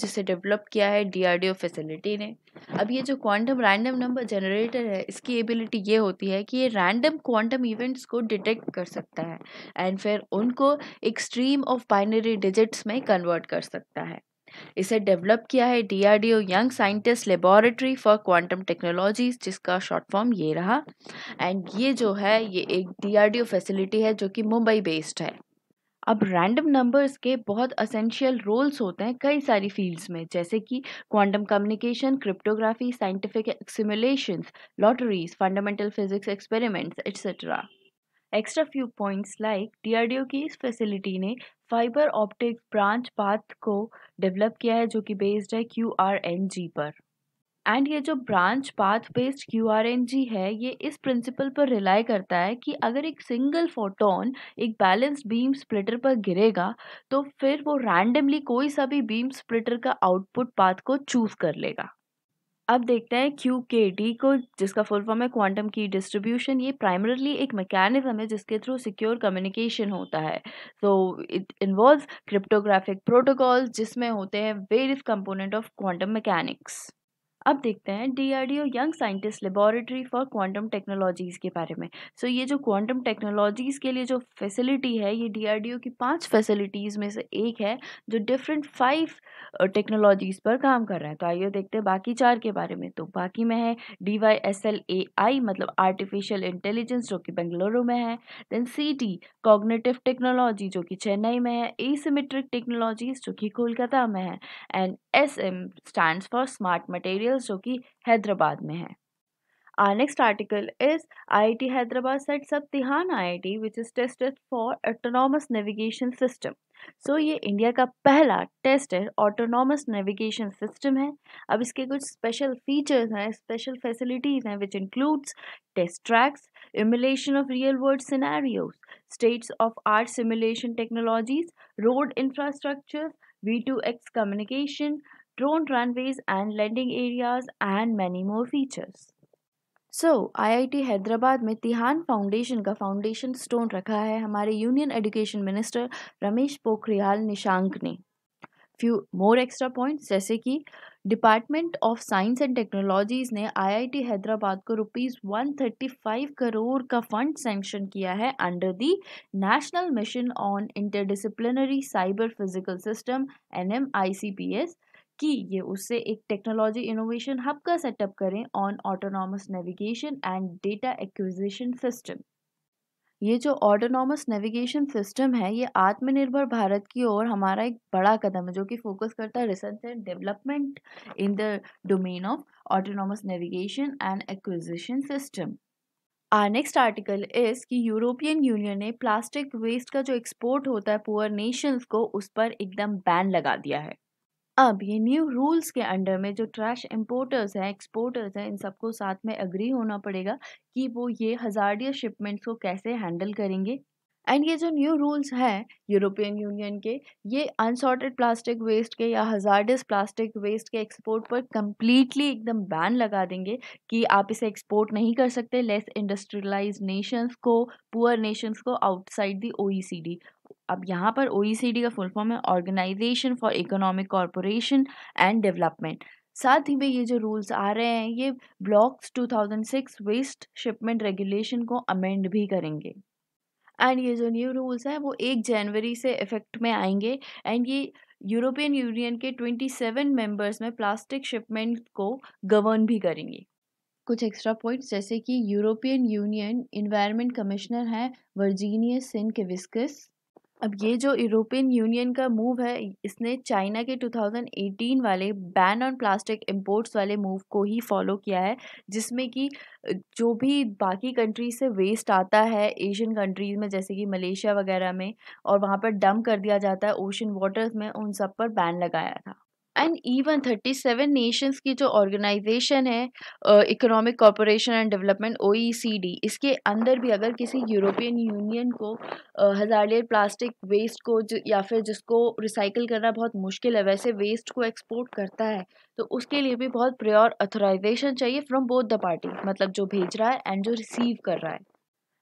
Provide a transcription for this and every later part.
जिसे डेवलप किया है डीआरडीओ फैसिलिटी ने अब ये जो क्वांटम रैंडम नंबर जनरेटर है इसकी एबिलिटी ये होती है कि ये रैंडम क्वांटम इवेंट्स को डिटेक्ट कर सकता है एंड फिर उनको एक्सट्रीम ऑफ बाइनरी डिजिट्स में कन्वर्ट कर सकता है इसे डेवलप किया है DRDO young scientist laboratory for quantum technologies जिसका शॉर्ट फॉर्म ये रहा एंड ये जो है ये एक डीआरडीओ फैसिलिटी है जो कि मुंबई बेस्ड है अब रैंडम नंबर्स के बहुत असेंशियल रोल्स होते हैं कई सारी फील्ड्स में जैसे कि quantum communication cryptography scientific simulation lotteries fundamental physics experiments etcetera extra few points like D की इस फैसिलिटी ने फाइबर ऑप्टिक ब्रांच पाथ को डेवलप किया है जो कि बेस्ड है क्यू आर एन जी पर एंड ये जो branch path based Q R N G है ये इस प्रिंसिपल पर रिलाई करता है कि अगर एक सिंगल फोटोन एक बैलेंस्ड बीम स्प्लिटर पर गिरेगा तो फिर वो रैंडमली कोई सा भी बीम स्प्लिटर का आउटपुट पाथ को चूज कर लेगा अब देखते हैं क्यू के डी को जिसका फुल फॉर्म है क्वांटम की डिस्ट्रीब्यूशन ये प्राइमरली एक मैकेनिज्म है जिसके थ्रू सिक्योर कम्युनिकेशन होता है so it involve cryptographic protocol जिसमें होते हैं various component of quantum mechanics अब देखते हैं DRDO young scientist laboratory for quantum technologies के बारे में सो so, ये जो क्वांटम टेक्नोलॉजीज़ के लिए जो फैसिलिटी है ये डीआरडीओ की पांच फैसिलिटीज़ में से एक है जो डिफरेंट फाइव टेक्नोलॉजीज़ पर काम कर रहे हैं तो आइए देखते हैं बाकी चार के बारे में तो बाकी में है D Y S L A I मतलब आर्टिफिशियल इंटेलिजेंस जो कि बेंगलुरु में है then C T cognitive technology जो कि चेन्नई में है एसीमेट्रिक टेक्नोलॉजीज जो कि कोलकाता में है and S M stand for smart material details जो कि हैदराबाद में है Our next article is IIT Hyderabad sets up Tihan IIT which is tested for autonomous navigation system so ये इंडिया का पहला टेस्टेड ऑटोनॉमस नेविगेशन सिस्टम है अब इसके कुछ स्पेशल फीचर्स हैं स्पेशल फैसिलिटीज़ हैं which includes test tracks emulation of real world scenarios states of art simulation technologies road infrastructure V two X communication drone runways and landing areas, and many more features. So so, IIT Hyderabad में Tihan foundation का foundation stone रखा है हमारे union education minister Ramesh Pokhriyal Nishank ने few more extra points जैसे कि department of science and technologies ने IIT Hyderabad को rupees one thirty five crore का फंड सेंक्शन किया है under the national mission on interdisciplinary cyber physical system N M I C P S कि ये उससे एक टेक्नोलॉजी इनोवेशन हब का सेटअप करें on autonomous navigation and data acquisition system ये जो ऑटोनॉमस नेविगेशन सिस्टम है ये आत्मनिर्भर भारत की ओर हमारा एक बड़ा कदम है जो कि फोकस करता है research and development in the domain of autonomous navigation and acquisition system our next article is कि यूरोपियन यूनियन ने प्लास्टिक वेस्ट का जो एक्सपोर्ट होता है पुअर नेशंस को उस पर एकदम बैन लगा दिया है अब ये न्यू रूल्स के अंडर में जो ट्रैश इंपोर्टर्स हैं एक्सपोर्टर्स हैं इन सबको साथ में अग्री होना पड़ेगा कि वो ये हज़ार्डियस शिपमेंट्स को कैसे हैंडल करेंगे एंड ये जो न्यू रूल्स हैं यूरोपियन यूनियन के ये अनसॉर्टेड प्लास्टिक वेस्ट के या हजारडियस प्लास्टिक वेस्ट के एक्सपोर्ट पर कम्प्लीटली एकदम बैन लगा देंगे कि आप इसे एक्सपोर्ट नहीं कर सकते लेस इंडस्ट्रियलाइज नेशंस को पुअर नेशंस को आउटसाइड दी ओईसीडी अब यहाँ पर ओ e का फुल फॉर्म है organisation for economic corporation and development साथ ही में ये जो रूल्स आ रहे हैं ये ब्लॉक्स 2006 वेस्ट शिपमेंट रेगुलेशन को अमेंड भी करेंगे एंड ये जो न्यू रूल्स हैं वो एक जनवरी से इफेक्ट में आएंगे एंड ये यूरोपियन यूनियन के 27 मेंबर्स में प्लास्टिक शिपमेंट को गवर्न भी करेंगे कुछ एक्स्ट्रा पॉइंट्स जैसे कि यूरोपियन यूनियन इन्वायरमेंट कमिश्नर हैं वर्जीनियस सिन केविस्कस अब ये जो यूरोपियन यूनियन का मूव है इसने चाइना के 2018 वाले बैन ऑन प्लास्टिक इंपोर्ट्स वाले मूव को ही फॉलो किया है जिसमें कि जो भी बाकी कंट्रीज से वेस्ट आता है एशियन कंट्रीज़ में जैसे कि मलेशिया वगैरह में और वहाँ पर डम कर दिया जाता है ओशन वाटर्स में उन सब पर बैन लगाया था and even thirty seven nations की जो ऑर्गेनाइजेशन है economic corporation and development O इसके अंदर भी अगर किसी यूरोपियन यूनियन को uh, हज़ारलियर प्लास्टिक वेस्ट को या फिर जिसको रिसाइकिल करना बहुत मुश्किल है वैसे वेस्ट को एक्सपोर्ट करता है तो उसके लिए भी बहुत प्रियोर अथोराइजेशन चाहिए फ्रॉम बोथ द पार्टी मतलब जो भेज रहा है एंड जो रिसीव कर रहा है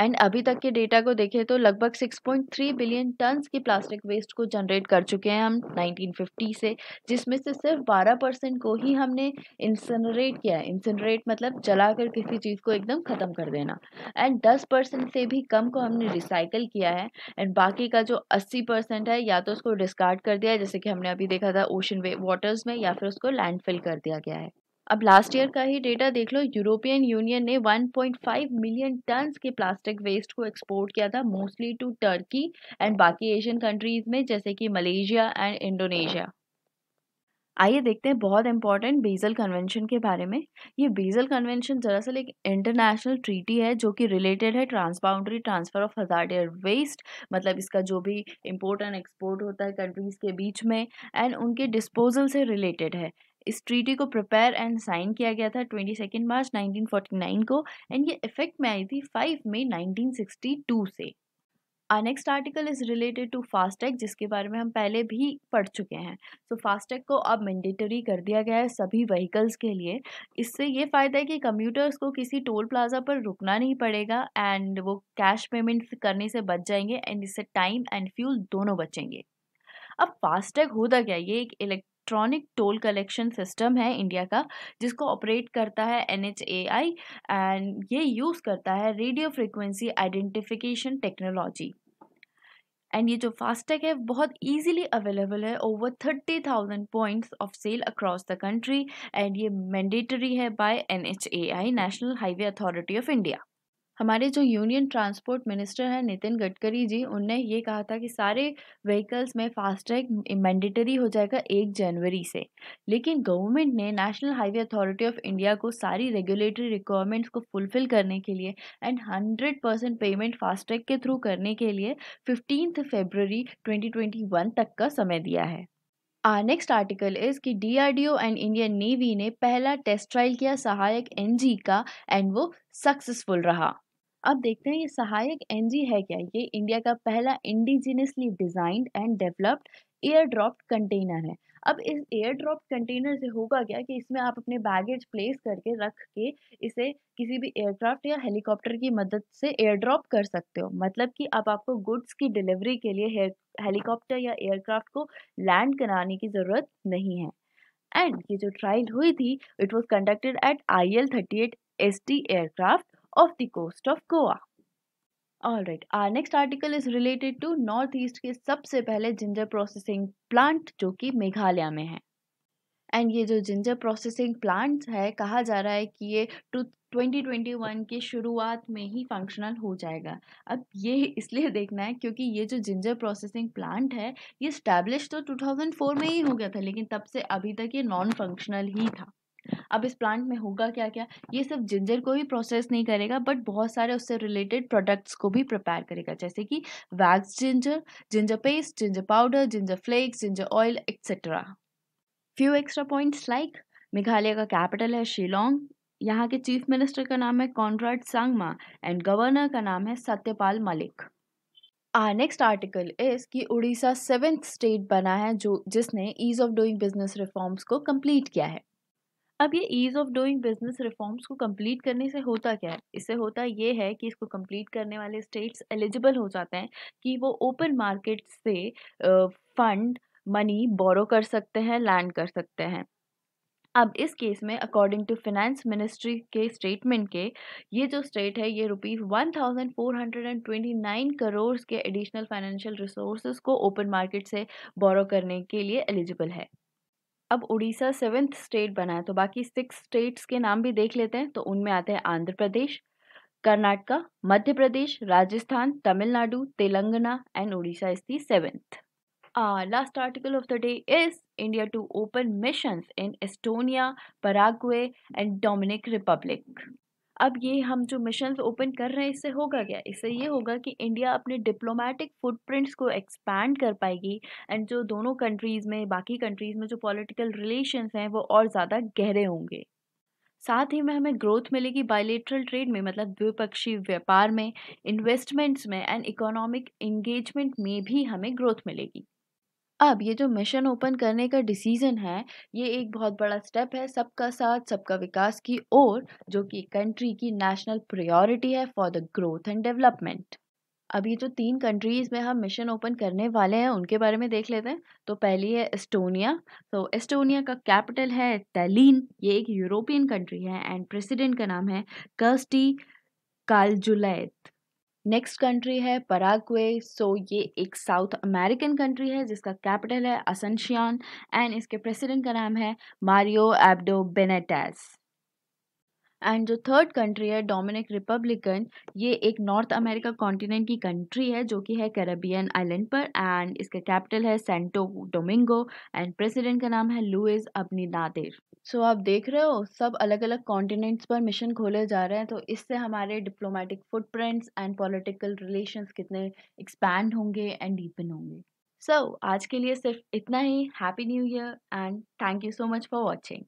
एंड अभी तक के डेटा को देखें तो लगभग 6.3 बिलियन टन्स की प्लास्टिक वेस्ट को जनरेट कर चुके हैं हम 1950 से जिसमें से सिर्फ 12 परसेंट को ही हमने इंसनरेट किया है इंसनरेट मतलब जलाकर किसी चीज़ को एकदम ख़त्म कर देना एंड 10 परसेंट से भी कम को हमने रिसाइकल किया है एंड बाकी का जो 80 परसेंट है या तो उसको डिस्कार्ड कर दिया है जैसे कि हमने अभी देखा था ओशन वे वाटर्स में या फिर उसको लैंडफिल कर दिया गया है अब लास्ट ईयर का ही डेटा देख लो यूरोपियन यूनियन ने 1.5 मिलियन टन के प्लास्टिक वेस्ट को एक्सपोर्ट किया था मोस्टली टू टर्की एंड बाकी एशियन कंट्रीज में जैसे कि मलेशिया एंड इंडोनेशिया आइए देखते हैं बहुत इंपॉर्टेंट बेजल कन्वेंशन के बारे में ये बेजल कन्वेंशन दरअसल एक इंटरनेशनल ट्रीटी है जो कि रिलेटेड है transboundary transfer of hazard waste मतलब इसका जो भी इम्पोर्ट एंड एक्सपोर्ट होता है कंट्रीज़ के बीच में एंड उनके डिस्पोजल से रिलेटेड है इस ट्रीटी को प्रिपेयर एंड साइन किया गया था twenty second March nineteen forty nine को एंड ये इफेक्ट में आई थी फाइव मई टू से आ next article is related to FASTag जिसके बारे में हम पहले भी पढ़ चुके हैं सो so, फास्टैग को अब मैंडेटरी कर दिया गया है सभी व्हीकल्स के लिए इससे ये फ़ायदा है कि कम्यूटर्स को किसी टोल प्लाजा पर रुकना नहीं पड़ेगा एंड वो कैश पेमेंट करने से बच जाएंगे एंड इससे टाइम एंड फ्यूल दोनों बचेंगे अब फास्टैग होता क्या ये एक elect electronic toll collection system है इंडिया का जिसको ऑपरेट करता है एन एंड ये यूज़ करता है radio frequency identification technology and ये जो फास्टैग है बहुत इजीली अवेलेबल है over thirty thousand points of sale across the country and ये मैंडेटरी है by an national highway authority of India हमारे जो यूनियन ट्रांसपोर्ट मिनिस्टर हैं नितिन गडकरी जी उनने ये कहा था कि सारे व्हीकल्स में फास्टैग मैंडेटरी हो जाएगा एक जनवरी से लेकिन गवर्नमेंट ने national highway authority of India को सारी रेगुलेटरी रिक्वायरमेंट्स को फुलफिल करने के लिए and hundred percent payment FASTag के थ्रू करने के लिए फिफ्टीन फेबररी ट्वेंटी तक का समय दिया है नेक्स्ट आर्टिकल इज कि डीआरडीओ एंड इंडियन नेवी ने पहला टेस्ट ट्रायल किया सहायक एनजी का एंड वो सक्सेसफुल रहा अब देखते हैं ये सहायक एनजी है क्या ये इंडिया का पहला indigenously designed and developed air drop container है अब इस एयर ड्रॉप कंटेनर से होगा क्या कि इसमें आप अपने बैगेज प्लेस करके रख के इसे किसी भी एयरक्राफ्ट या हेलीकॉप्टर की मदद से एयर ड्रॉप कर सकते हो मतलब कि अब आपको गुड्स की डिलीवरी के लिए हेलीकॉप्टर या एयरक्राफ्ट को लैंड कराने की ज़रूरत नहीं है एंड ये जो ट्रायल हुई थी it was conducted at I L thirty eight S T aircraft of the coast of Goa. All right, our next article is related to north east के सबसे पहले जिंजर प्रोसेसिंग प्लांट जो कि मेघालय में है एंड ये जो जिंजर प्रोसेसिंग प्लांट है कहा जा रहा है कि ये टू 2021 के शुरुआत में ही फंक्शनल हो जाएगा अब ये इसलिए देखना है क्योंकि ये जो जिंजर प्रोसेसिंग प्लांट है ये स्टैब्लिश तो 2004 में ही हो गया था लेकिन तब से अभी तक ये नॉन फंक्शनल ही था अब इस प्लांट में होगा क्या क्या ये सिर्फ जिंजर को भी प्रोसेस नहीं करेगा बट बहुत सारे उससे रिलेटेड प्रोडक्ट्स को भी प्रिपेयर करेगा जैसे कि wax ginger ginger paste ginger powder ginger flakes ginger oil etcetera few extra points like Meghalaya का कैपिटल है शिलोंग यहाँ के चीफ मिनिस्टर का नाम है कॉन्ड्राड सांगमा एंड गवर्नर का नाम है सत्यपाल मलिक आ नेक्स्ट आर्टिकल इज कि उड़ीसा सेवेंथ स्टेट बना है जो जिसने ease of doing business reforms को कंप्लीट किया है अब ये ease of doing business reforms को कंप्लीट करने से होता क्या है इससे होता ये है कि इसको कंप्लीट करने वाले स्टेट्स एलिजिबल हो जाते हैं कि वो ओपन मार्केट से फंड मनी बोरो कर सकते हैं लैंड कर सकते हैं अब इस केस में अकॉर्डिंग टू फिनेंस मिनिस्ट्री के स्टेटमेंट के ये जो स्टेट है ये rupees one thousand four hundred and twenty nine crore के एडिशनल फाइनेंशियल रिसोर्स को ओपन मार्केट से बोरो करने के लिए एलिजिबल है अब उड़ीसा सेवेंथ स्टेट बना है तो बाकी सिक्स स्टेट्स के नाम भी देख लेते हैं तो उनमें आते हैं आंध्र प्रदेश कर्नाटक मध्य प्रदेश Rajasthan Tamil Nadu Telangana and Orissa is the seventh last article of the day is India to open mission in Estonia Paraguay and Dominik Republic अब ये हम जो मिशन ओपन कर रहे हैं इससे होगा क्या इससे ये होगा कि इंडिया अपने डिप्लोमेटिक फुटप्रिंट्स को एक्सपैंड कर पाएगी एंड जो दोनों कंट्रीज़ में बाकी कंट्रीज़ में जो पॉलिटिकल रिलेशंस हैं वो और ज़्यादा गहरे होंगे साथ ही में हमें ग्रोथ मिलेगी बायलेटरल ट्रेड में मतलब द्विपक्षीय व्यापार में इन्वेस्टमेंट्स में एंड इकोनॉमिक एंगेजमेंट में भी हमें ग्रोथ मिलेगी अब ये जो मिशन ओपन करने का डिसीज़न है ये एक बहुत बड़ा स्टेप है सबका साथ सबका विकास की ओर जो कि कंट्री की नेशनल प्रायोरिटी है for the growth and development अब ये जो तीन कंट्रीज़ में हम मिशन ओपन करने वाले हैं उनके बारे में देख लेते हैं तो पहली है एस्टोनिया तो एस्टोनिया का कैपिटल है तेलिन ये एक यूरोपियन कंट्री है एंड प्रेसिडेंट का नाम है कर्स्टी कालजुलैत नेक्स्ट कंट्री है पराग्वे सो ये एक साउथ अमेरिकन कंट्री है जिसका कैपिटल है असनशियान एंड इसके प्रेसिडेंट का नाम है मारियो एब्डो बेनेटास एंड जो थर्ड कंट्री है डोमिनिक रिपब्लिकन ये एक नॉर्थ अमेरिका कॉन्टिनेंट की कंट्री है जो कि है कैरेबियन आइलैंड पर एंड इसका कैपिटल है सेंटो डोमिंगो एंड प्रेसिडेंट का नाम है लुइस अपनी नादेर सो so, आप देख रहे हो सब अलग अलग कॉन्टिनेंट्स पर मिशन खोले जा रहे हैं तो इससे हमारे diplomatic footprints and political relations कितने एक्सपैंड होंगे एंड डीपन होंगे सो so, आज के लिए सिर्फ इतना ही happy new year and thank you so much for watching